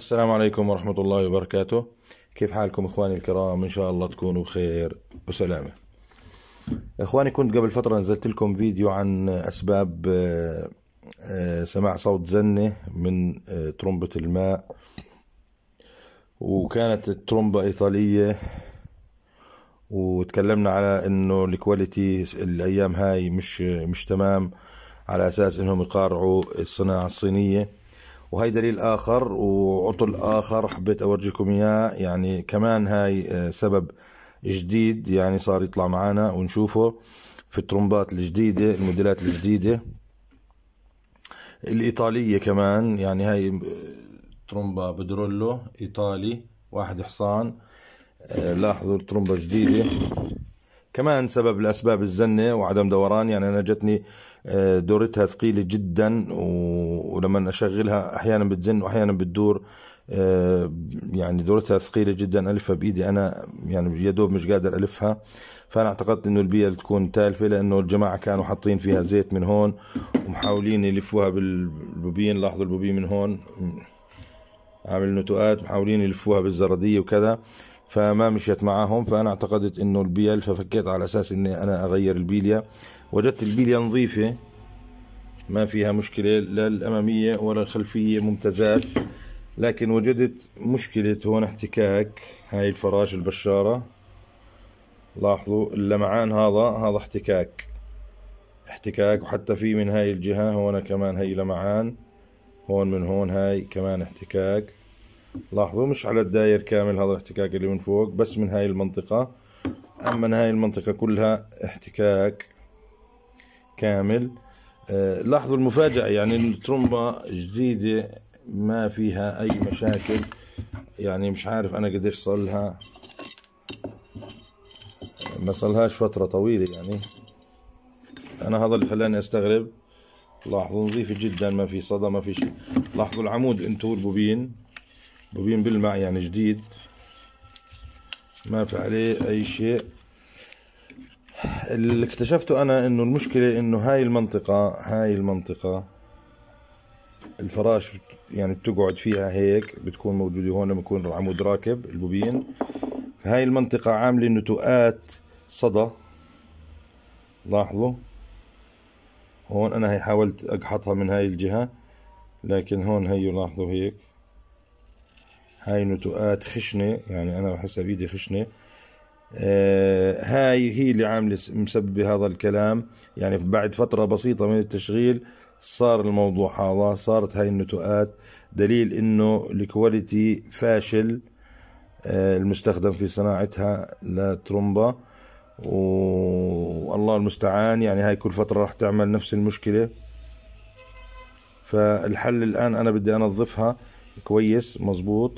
السلام عليكم ورحمة الله وبركاته كيف حالكم إخواني الكرام إن شاء الله تكونوا بخير وسلامة إخواني كنت قبل فترة نزلت لكم فيديو عن أسباب آه، آه، سماع صوت زنة من آه، ترمبة الماء وكانت الترمبة إيطالية وتكلمنا على انه الكواليتي الايام هاي مش مش تمام على اساس انهم يقارعوا الصناعه الصينيه وهي دليل آخر وعطل آخر حبيت أورجيكم إياه يعني كمان هاي آه، سبب جديد يعني صار يطلع معنا ونشوفه في الترمبات الجديدة الموديلات الجديدة الإيطالية كمان يعني هاي آه، ترومبا بدرولو إيطالي واحد حصان آه، لاحظوا الترومبا جديدة كمان سبب لاسباب الزنه وعدم دوران يعني انا جتني آه، دورتها ثقيله جدا ولما اشغلها احيانا بتزن واحيانا بتدور آه، يعني دورتها ثقيله جدا الفها بايدي انا يعني يا دوب مش قادر الفها فانا اعتقدت انه البيئه تكون تالفه لانه الجماعه كانوا حاطين فيها زيت من هون ومحاولين يلفوها بالبوبين لاحظوا البوبين من هون عامل نتوءات محاولين يلفوها بالزرديه وكذا فما مشيت معاهم فانا اعتقدت انه البيل ففكيت على اساس اني انا اغير البيليا وجدت البيليا نظيفه ما فيها مشكله لا الاماميه ولا الخلفيه ممتازات لكن وجدت مشكله هون احتكاك هاي الفراش البشاره لاحظوا اللمعان هذا هذا احتكاك احتكاك وحتى في من هاي الجهه هون كمان هي لمعان هون من هون هاي كمان احتكاك لاحظوا مش على الداير كامل هذا الاحتكاك اللي من فوق بس من هاي المنطقة اما هاي المنطقة كلها احتكاك كامل آه، لاحظوا المفاجأة يعني الترومبا جديدة ما فيها اي مشاكل يعني مش عارف انا قديش صلها آه، ما صلهاش فترة طويلة يعني انا هذا اللي خلاني استغرب لاحظوا نظيفة جدا ما في صدى ما في شيء لاحظوا العمود انتو البوبين بوبين بلمع يعني جديد ما في عليه اي شيء اللي اكتشفته انا انه المشكلة انه هاي المنطقة هاي المنطقة الفراش يعني بتقعد فيها هيك بتكون موجودة هون لما يكون العمود راكب البوبين هاي المنطقة عاملة نتوءات صدى لاحظوا هون انا هي حاولت اقحطها من هاي الجهة لكن هون هي لاحظوا هيك هاي نتوءات خشنة يعني أنا بحسها بإيدي خشنة آه هاي هي اللي عاملة مسبب هذا الكلام يعني بعد فترة بسيطة من التشغيل صار الموضوع هذا صارت هاي النتوءات دليل انه الكواليتي فاشل آه المستخدم في صناعتها لترومبا والله المستعان يعني هاي كل فترة راح تعمل نفس المشكلة فالحل الآن أنا بدي أنظفها كويس مظبوط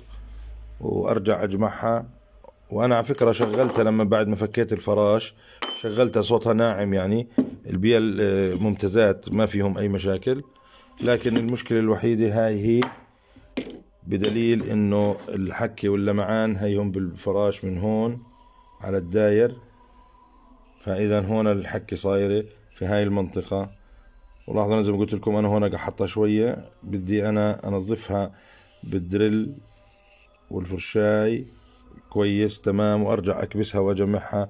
وارجع اجمعها وانا على فكره شغلتها لما بعد ما فكيت الفراش شغلتها صوتها ناعم يعني البيل ممتازات ما فيهم اي مشاكل لكن المشكله الوحيده هاي هي بدليل انه الحكه واللمعان هيهم بالفراش من هون على الداير فاذا هون الحكه صايره في هاي المنطقه ولاحظوا زي ما قلت لكم انا هون قحطها شويه بدي انا انظفها بالدريل والفرشاي كويس تمام وارجع اكبسها واجمعها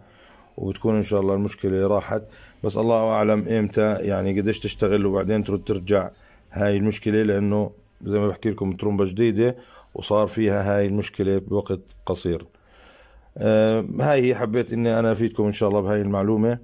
وبتكون ان شاء الله المشكله راحت بس الله اعلم امتى يعني قديش تشتغل وبعدين ترد ترجع هاي المشكله لانه زي ما بحكي لكم ترومبه جديده وصار فيها هاي المشكله بوقت قصير آه هاي هي حبيت اني انا افيدكم ان شاء الله بهاي المعلومه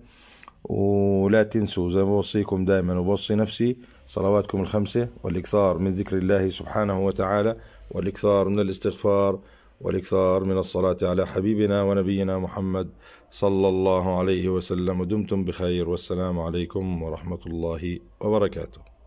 ولا تنسوا زي ما بوصيكم دائما وبوصي نفسي صلواتكم الخمسة والإكثار من ذكر الله سبحانه وتعالى والإكثار من الاستغفار والإكثار من الصلاة على حبيبنا ونبينا محمد صلى الله عليه وسلم دمتم بخير والسلام عليكم ورحمة الله وبركاته